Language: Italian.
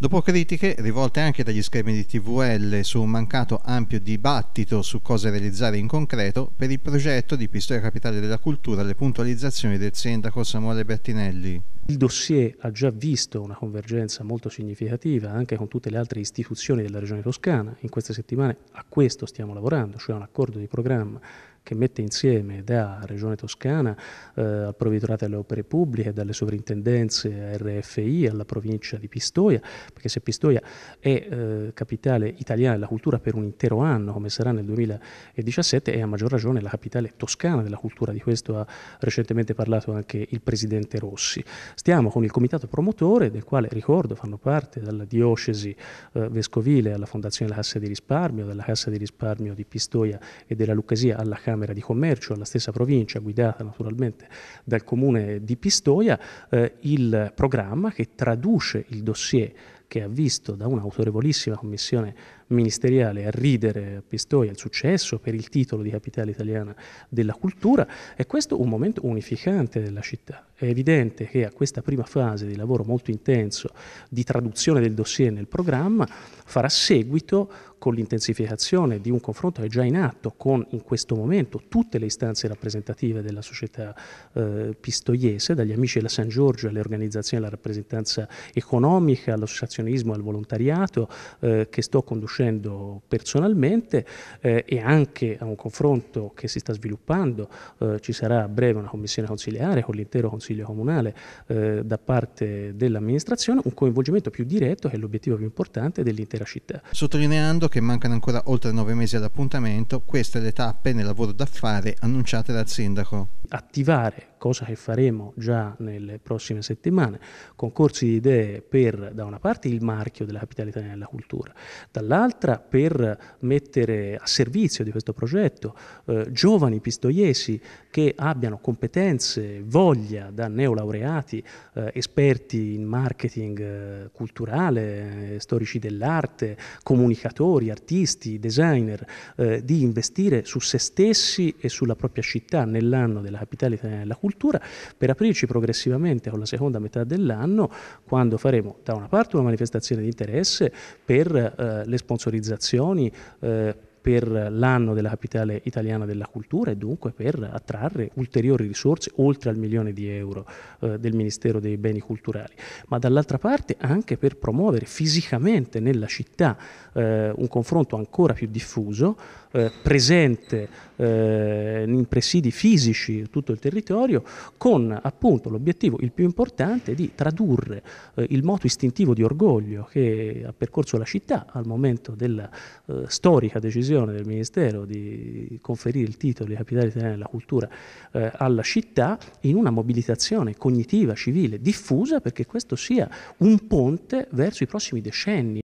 Dopo critiche rivolte anche dagli schermi di TVL su un mancato ampio dibattito su cosa realizzare in concreto, per il progetto di Pistoia Capitale della Cultura le puntualizzazioni del sindaco Samuele Bertinelli. Il dossier ha già visto una convergenza molto significativa anche con tutte le altre istituzioni della Regione Toscana. In queste settimane a questo stiamo lavorando, cioè a un accordo di programma che mette insieme da Regione Toscana eh, al Provveditorato alle Opere Pubbliche, dalle sovrintendenze RFI alla provincia di Pistoia, perché se Pistoia è eh, capitale italiana della cultura per un intero anno, come sarà nel 2017, è a maggior ragione la capitale toscana della cultura, di questo ha recentemente parlato anche il Presidente Rossi. Stiamo con il Comitato Promotore, del quale ricordo fanno parte dalla diocesi eh, vescovile alla Fondazione della Cassa di Risparmio, dalla Cassa di Risparmio di Pistoia e della Luccasia alla Camera Camera di Commercio, alla stessa provincia, guidata naturalmente dal comune di Pistoia, eh, il programma che traduce il dossier che ha visto da un'autorevolissima commissione ministeriale a ridere a Pistoia il successo per il titolo di capitale italiana della cultura, è questo un momento unificante della città. È evidente che a questa prima fase di lavoro molto intenso di traduzione del dossier nel programma farà seguito con l'intensificazione di un confronto che è già in atto con in questo momento tutte le istanze rappresentative della società eh, pistoiese, dagli amici della San Giorgio alle organizzazioni della rappresentanza economica, all'associazionismo, al volontariato eh, che sto conducendo conoscendo personalmente eh, e anche a un confronto che si sta sviluppando, eh, ci sarà a breve una commissione consiliare con l'intero Consiglio Comunale eh, da parte dell'amministrazione, un coinvolgimento più diretto che è l'obiettivo più importante dell'intera città. Sottolineando che mancano ancora oltre nove mesi all'appuntamento, queste le tappe nel lavoro da fare annunciate dal Sindaco attivare, cosa che faremo già nelle prossime settimane, concorsi di idee per, da una parte, il marchio della capitale italiana della cultura, dall'altra per mettere a servizio di questo progetto eh, giovani pistoiesi che abbiano competenze, voglia da neolaureati, eh, esperti in marketing eh, culturale, eh, storici dell'arte, comunicatori, artisti, designer, eh, di investire su se stessi e sulla propria città nell'anno della della capitale italiana eh, della cultura, per aprirci progressivamente con la seconda metà dell'anno, quando faremo da una parte una manifestazione di interesse per eh, le sponsorizzazioni, eh, per l'anno della capitale italiana della cultura e dunque per attrarre ulteriori risorse oltre al milione di euro eh, del Ministero dei Beni Culturali, ma dall'altra parte anche per promuovere fisicamente nella città eh, un confronto ancora più diffuso, eh, presente eh, in presidi fisici tutto il territorio, con appunto l'obiettivo il più importante di tradurre eh, il moto istintivo di orgoglio che ha percorso la città al momento della eh, storica decisione decisione del Ministero di conferire il titolo di capitale italiana della cultura eh, alla città in una mobilitazione cognitiva, civile, diffusa perché questo sia un ponte verso i prossimi decenni.